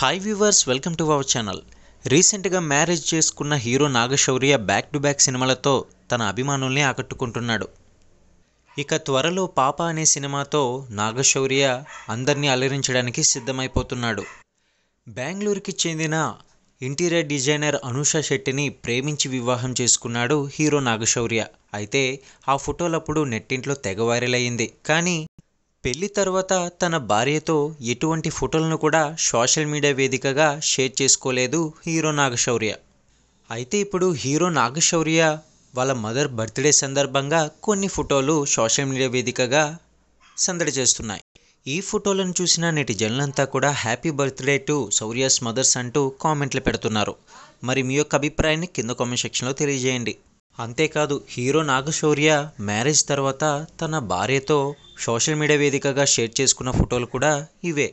hi viewers welcome to our channel రీసెంట్గా marriage చేసుకున్న hero Nagashaurya back to back సినిమాలతో తన అభిమానుల్ని ఆకట్టుకుంటున్నాడు ఇక త్వరలో పాప అనే సినిమాతో నాగశౌర్య అందరినీ అలరించడానికి సిద్ధమైపోతున్నాడు బెంగళూరుకి చెందిన ఇంటీరియర్ డిజైనర్ అనూష శెట్టిని ప్రేమించి వివాహం చేసుకున్నాడు హీరో నాగశౌర్య అయితే ఆ ఫోటోలప్పుడు నెట్టింట్లో తెగ వైరల్ అయింది కానీ పెళ్లి తర్వాత తన భార్యతో ఎటువంటి ఫోటోలను కూడా సోషల్ మీడియా వేదికగా షేర్ చేసుకోలేదు హీరో నాగశౌర్య అయితే ఇప్పుడు హీరో నాగశౌర్య వాళ్ళ మదర్ బర్త్డే సందర్భంగా కొన్ని ఫోటోలు సోషల్ మీడియా వేదికగా సందడి చేస్తున్నాయి ఈ ఫోటోలను చూసిన నేటి జనులంతా కూడా happy birthday to Shaurya's mothers అంటూ కామెంట్లు పెడుతున్నారు మరి మీ యొక్క అభిప్రాయాన్ని కింద కామెంట్ సెక్షన్లో తెలియజేయండి అంతేకాదు హీరో నాగశౌర్య మ్యారేజ్ తర్వాత తన భార్యతో సోషల్ మీడియా వేదికగా షేర్ చేసుకున్న ఫోటోలు కూడా ఇవే